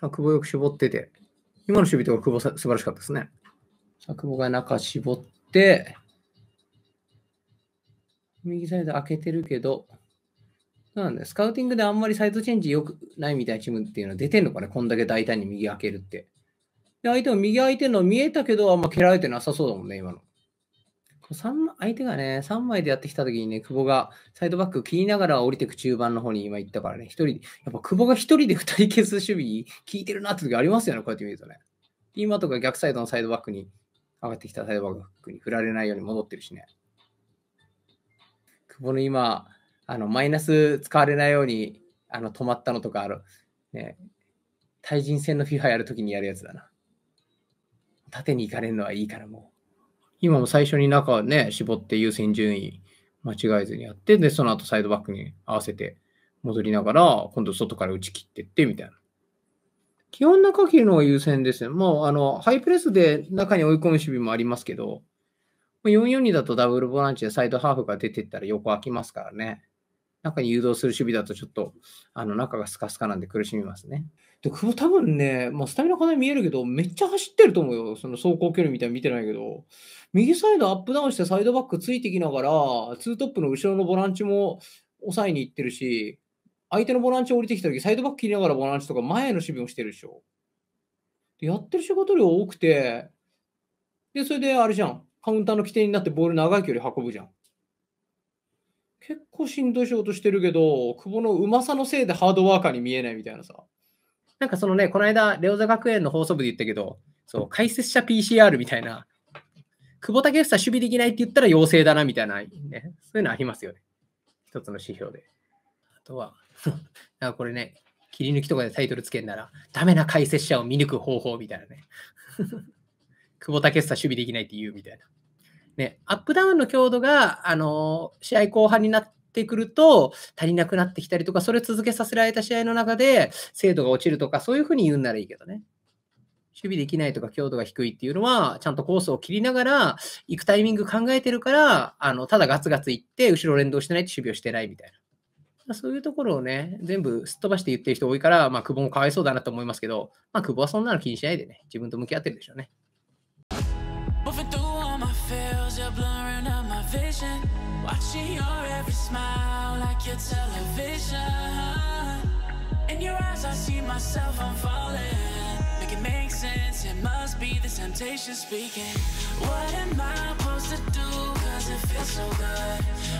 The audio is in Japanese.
さあ、久保よく絞ってて、今の守備とか久保さ素晴らしかったですね。さあ、久保が中絞って、右サイド開けてるけど、なんスカウティングであんまりサイドチェンジ良くないみたいなチームっていうのは出てんのかね、こんだけ大胆に右開けるって。で、相手も右開いてるの見えたけど、あんま蹴られてなさそうだもんね、今の。3相手がね、3枚でやってきたときにね、久保がサイドバック切りながら降りてく中盤の方に今行ったからね、一人、やっぱ久保が一人で二人消す守備、効いてるなって時ありますよね、こうやって見るとね。今とか逆サイドのサイドバックに上がってきたサイドバックに振られないように戻ってるしね。久保の今、あのマイナス使われないようにあの止まったのとかある、ね、対人戦の FIFA やるときにやるやつだな。縦に行かれるのはいいからもう。今も最初に中ね、絞って優先順位間違えずにやって、で、その後サイドバックに合わせて戻りながら、今度外から打ち切ってってみたいな。基本中切るのが優先ですね。もうあの、ハイプレスで中に追い込む守備もありますけど、4-4-2だとダブルボランチでサイドハーフが出てったら横空きますからね。中に誘導する守備だとちょっとあの中がスカスカなんで苦しみますね。で、久保多分ね、まあ、スタミナ課題見えるけど、めっちゃ走ってると思うよ。その走行距離みたいに見てないけど、右サイドアップダウンしてサイドバックついてきながら、ツートップの後ろのボランチも抑えに行ってるし、相手のボランチ降りてきた時、サイドバック切りながらボランチとか前の守備もしてるでしょ。で、やってる仕事量多くて、で、それであれじゃん。カウンターの起点になってボール長い距離運ぶじゃん。結構しんどい仕事してるけど、久保のうまさのせいでハードワーカーに見えないみたいなさ。なんかそのね、この間、レオザ学園の放送部で言ったけど、そう、解説者 PCR みたいな、久保建英守備できないって言ったら陽性だなみたいな、ね、そういうのありますよね。一つの指標で。あとは、なんかこれね、切り抜きとかでタイトルつけんなら、ダメな解説者を見抜く方法みたいなね。久保建英守備できないって言うみたいな。ね、アップダウンの強度が、あの試合後半になってくると足りなくなってきたりとか、それ続けさせられた試合の中で精度が落ちるとか、そういうふうに言うんならいいけどね。守備できないとか強度が低いっていうのは、ちゃんとコースを切りながら、行くタイミング考えてるから、あのただガツガツ行って、後ろ連動してないって守備をしてないみたいな。そういうところをね、全部すっ飛ばして言ってる人多いから、まあ、久保もかわいそうだなと思いますけど、まあ、久保はそんなの気にしないでね、自分と向き合ってるでしょうね。vision Watching your every smile like your television In your eyes I see myself unfolding Make it make sense, it must be the temptation speaking What am I supposed to do? Cause it feels so good